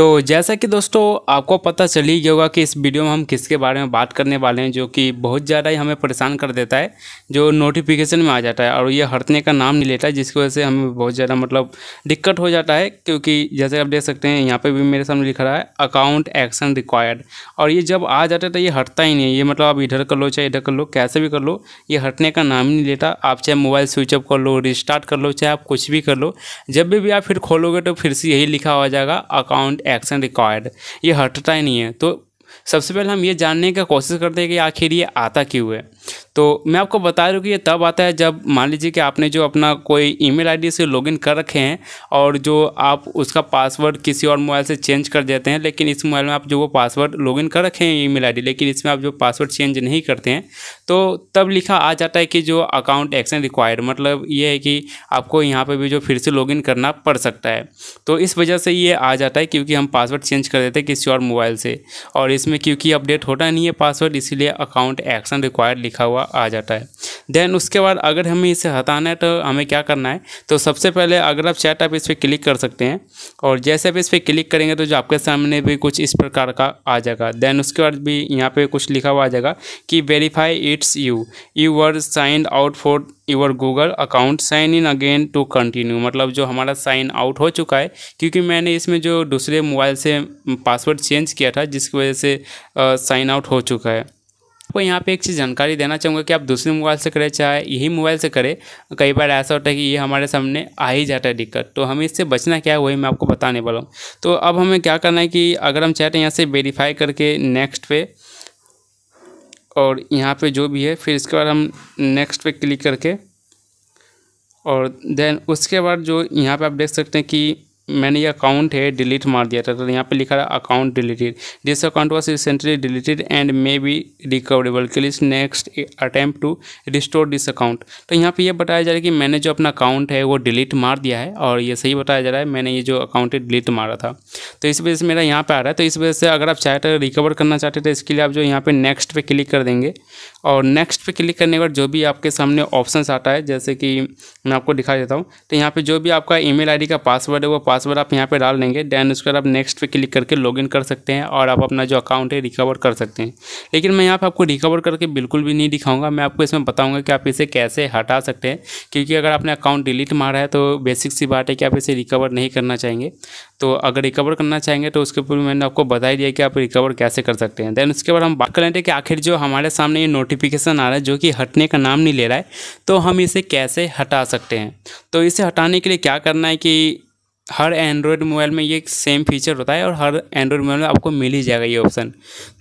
तो जैसा कि दोस्तों आपको पता चल ही गया होगा कि इस वीडियो में हम किसके बारे में बात करने वाले हैं जो कि बहुत ज़्यादा ही हमें परेशान कर देता है जो नोटिफिकेशन में आ जाता है और ये हटने का नाम नहीं लेता है जिसकी वजह से हमें बहुत ज़्यादा मतलब दिक्कत हो जाता है क्योंकि जैसे आप देख सकते हैं यहाँ पर भी मेरे सामने लिखा रहा है अकाउंट एक्शन रिक्वायर्ड और ये जब आ जाता है तो ये हटता ही नहीं ये मतलब आप इधर कर लो चाहे इधर कर लो कैसे भी कर लो ये हटने का नाम ही नहीं लेता आप चाहे मोबाइल स्विच ऑफ कर लो रिस्टार्ट कर लो चाहे आप कुछ भी कर लो जब भी आप फिर खोलोगे तो फिर से यही लिखा हो जाएगा अकाउंट एक्शन रिक्वायर्ड ये हटता ही नहीं है तो सबसे पहले हम ये जानने का कोशिश करते हैं कि आखिर ये आता क्यों है तो मैं आपको बता रहा हूँ कि ये तब आता है जब मान लीजिए कि आपने जो अपना कोई ईमेल आईडी से लॉगिन कर रखे हैं और जो आप उसका पासवर्ड किसी और मोबाइल से चेंज कर देते हैं लेकिन इस मोबाइल में आप जो वो पासवर्ड लॉगिन कर रखे हैं ईमेल आईडी लेकिन इसमें आप जो पासवर्ड चेंज नहीं करते हैं तो तब लिखा आ जाता है कि जो अकाउंट एक्शन रिक्वायर्ड मतलब ये है कि आपको यहाँ पर भी जो फिर से लॉगिन करना पड़ सकता है तो इस वजह से ये आ जाता है क्योंकि हम पासवर्ड चेंज कर देते हैं किसी और मोबाइल से और इसमें क्योंकि अपडेट होता नहीं है पासवर्ड इसीलिए अकाउंट एक्शन रिक्वायर्ड लिखा हुआ आ जाता है देन उसके बाद अगर हमें इसे हटाना है तो हमें क्या करना है तो सबसे पहले अगर आप चैट आप इस पर क्लिक कर सकते हैं और जैसे आप इस पर क्लिक करेंगे तो जो आपके सामने भी कुछ इस प्रकार का आ जाएगा देन उसके बाद भी यहाँ पे कुछ लिखा हुआ आ जाएगा कि verify it's you you were signed out for your Google account sign in again to continue मतलब जो हमारा साइन आउट हो चुका है क्योंकि मैंने इसमें जो दूसरे मोबाइल से पासवर्ड चेंज किया था जिसकी वजह से साइन आउट हो चुका है आपको यहाँ पे एक चीज़ जानकारी देना चाहूँगा कि आप दूसरे मोबाइल से करें चाहे यही मोबाइल से करें कई बार ऐसा होता है कि ये हमारे सामने आ ही जाता है दिक्कत तो हमें इससे बचना क्या है वही मैं आपको बताने वाला हूँ तो अब हमें क्या करना है कि अगर हम चाहते हैं यहाँ से वेरीफाई करके नेक्स्ट पे और यहाँ पर जो भी है फिर इसके बाद हम नेक्स्ट पे क्लिक करके और देन उसके बाद जो यहाँ पर आप देख सकते हैं कि मैंने ये अकाउंट है डिलीट मार दिया था तो यहाँ पे लिखा है account deleted this account was recently deleted and may be recoverable click next attempt to restore this account तो यहाँ पे ये यह बताया जा रहा है कि मैंने जो अपना अकाउंट है वो डिलीट मार दिया है और ये सही बताया जा रहा है मैंने ये जो अकाउंट है डिलीट मारा था तो इस वजह से मेरा यहाँ पर आ रहा है तो इस वजह से अगर आप चाहे तो रिकवर करना चाहते तो इसके लिए आप जो यहाँ पर नेक्स्ट पर क्लिक कर देंगे और नेक्स्ट पर क्लिक करने के बाद जो भी आपके सामने ऑप्शन आता है जैसे कि मैं आपको दिखा देता हूँ तो यहाँ पर जो भी आपका ई मेल का पासवर्ड है वो पास पासवर्ड आप यहाँ पे डाल देंगे देन उसके बाद आप नेक्स्ट पे क्लिक करके लॉगिन कर सकते हैं और आप अपना जो अकाउंट है रिकवर कर सकते हैं लेकिन मैं यहाँ पे आपको रिकवर करके बिल्कुल भी नहीं दिखाऊंगा मैं आपको इसमें बताऊंगा कि आप इसे कैसे हटा सकते हैं क्योंकि अगर आपने अकाउंट डिलीट मारा है तो बेसिक सी बात है कि आप इसे रिकवर नहीं करना चाहेंगे तो अगर रिकवर करना चाहेंगे तो उसके ऊपर मैंने आपको बता दिया कि आप रिकवर कैसे कर सकते हैं देन उसके बाद हम बात कर लेते हैं कि आखिर जो हमारे सामने ये नोटिफिकेशन आ रहा है जो कि हटने का नाम नहीं ले रहा है तो हम इसे कैसे हटा सकते हैं तो इसे हटाने के लिए क्या करना है कि हर एंड्रॉयड मोबाइल में ये सेम फीचर होता है और हर एंड्रॉयड मोबाइल में आपको मिल ही जाएगा ये ऑप्शन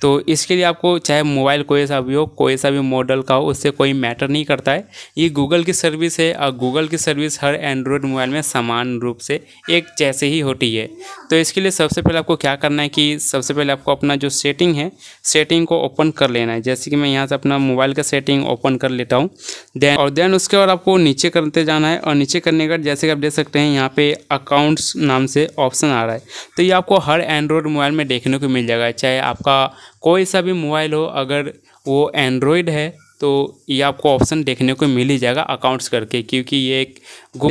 तो इसके लिए आपको चाहे मोबाइल कोई सा भी हो कोई सा भी मॉडल का हो उससे कोई मैटर नहीं करता है ये गूगल की सर्विस है और गूगल की सर्विस हर एंड्रॉयड मोबाइल में समान रूप से एक जैसे ही होती है तो इसके लिए सबसे पहले आपको क्या करना है कि सबसे पहले आपको अपना जो सेटिंग है सेटिंग को ओपन कर लेना है जैसे कि मैं यहाँ से अपना मोबाइल का सेटिंग ओपन कर लेता हूँ देन और देन उसके बाद आपको नीचे करते जाना है और नीचे करने का जैसे कि आप देख सकते हैं यहाँ पे अकाउंट मोड्स नाम से ऑप्शन आ रहा है तो ये आपको हर एंड्रॉयड मोबाइल में देखने को मिल जाएगा चाहे आपका कोई सा भी मोबाइल हो अगर वो एंड्रॉयड है तो ये आपको ऑप्शन देखने को मिल ही जाएगा अकाउंट्स करके क्योंकि ये एक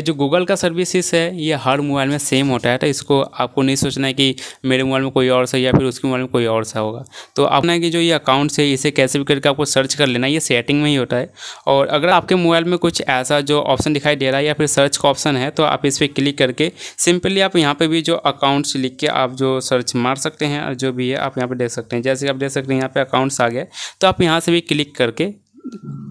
जो गूगल का सर्विसेज है ये हर मोबाइल में सेम होता है तो इसको आपको नहीं सोचना है कि मेरे मोबाइल में कोई और सा या फिर उसके मोबाइल में कोई और सा होगा तो अपना कि जो ये अकाउंट्स है इसे कैसे भी करके आपको सर्च कर लेना ये सेटिंग में ही होता है और अगर आपके मोबाइल में कुछ ऐसा जो ऑप्शन दिखाई दे रहा है या फिर सर्च का ऑप्शन है तो आप इस पर क्लिक करके सिंपली आप यहाँ पर भी जो अकाउंट्स लिख के आप जो सर्च मार सकते हैं और जो भी है आप यहाँ पर देख सकते हैं जैसे आप देख सकते हैं यहाँ पर अकाउंट्स आ गया तो आप यहाँ से भी क्लिक करके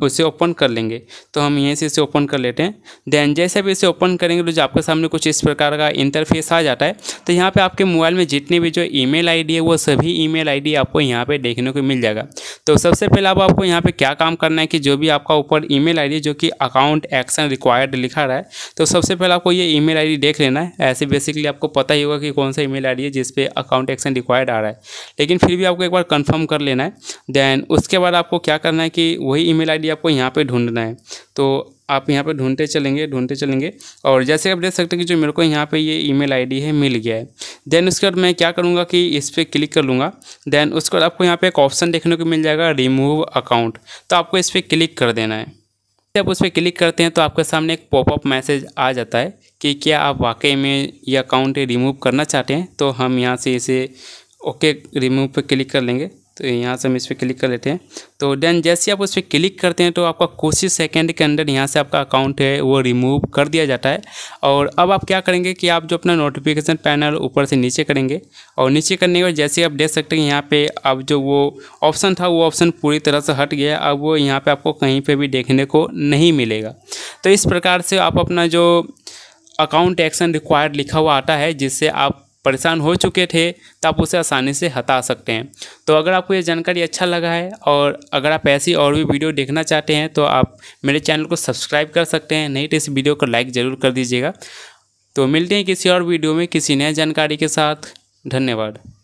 उसे ओपन कर लेंगे तो हम यहीं से इसे ओपन कर लेते हैं देन जैसे भी इसे ओपन करेंगे तो जो आपके सामने कुछ इस प्रकार का इंटरफेस आ जाता है तो यहाँ पे आपके मोबाइल में जितने भी जो ईमेल आईडी है वो सभी ईमेल आईडी आपको यहाँ पे देखने को मिल जाएगा तो सबसे पहले आप आपको यहाँ पर क्या काम करना है कि जो भी आपका ऊपर ई मेल जो कि अकाउंट एक्शन रिक्वायर्ड लिखा रहा है तो सबसे पहले आपको ये ई मेल देख लेना है ऐसे बेसिकली आपको पता ही होगा कि कौन सा ई मेल है जिसपे अकाउंट एक्शन रिक्वायर्ड आ रहा है लेकिन फिर भी आपको एक बार कन्फर्म कर लेना है देन उसके बाद आपको क्या करना है कि वही ईमेल आईडी आपको यहाँ पे ढूंढना है तो आप यहाँ पे ढूंढते चलेंगे ढूंढते चलेंगे और जैसे आप देख सकते हैं कि जो मेरे को यहाँ पे ये ईमेल आईडी है मिल गया है देन उसके बाद मैं क्या करूँगा कि इस पर क्लिक कर लूँगा देन उसके बाद आपको यहाँ पे एक ऑप्शन देखने को मिल जाएगा रिमूव अकाउंट तो आपको इस पर क्लिक कर देना है जब उस पर क्लिक करते हैं तो आपके सामने एक पॉपअप मैसेज आ जाता है कि क्या आप वाकई में ये अकाउंट रिमूव करना चाहते हैं तो हम यहाँ से इसे ओके रिमूव पर क्लिक कर लेंगे तो यहाँ से हम इस पर क्लिक कर लेते हैं तो देन जैसे आप उस पर क्लिक करते हैं तो आपका कुछ ही सेकेंड के अंदर यहाँ से आपका अकाउंट है वो रिमूव कर दिया जाता है और अब आप क्या करेंगे कि आप जो अपना नोटिफिकेशन पैनल ऊपर से नीचे करेंगे और नीचे करने के बाद जैसे आप देख सकते हैं यहाँ पे अब जो वो ऑप्शन था वो ऑप्शन पूरी तरह से हट गया अब वो यहाँ पर आपको कहीं पर भी देखने को नहीं मिलेगा तो इस प्रकार से आप अपना जो अकाउंट एक्शन रिक्वायर्ड लिखा हुआ आता है जिससे आप परेशान हो चुके थे तो आप उसे आसानी से हटा सकते हैं तो अगर आपको ये जानकारी अच्छा लगा है और अगर आप ऐसी और भी वीडियो देखना चाहते हैं तो आप मेरे चैनल को सब्सक्राइब कर सकते हैं नहीं तो इस वीडियो को लाइक ज़रूर कर दीजिएगा तो मिलते हैं किसी और वीडियो में किसी नए जानकारी के साथ धन्यवाद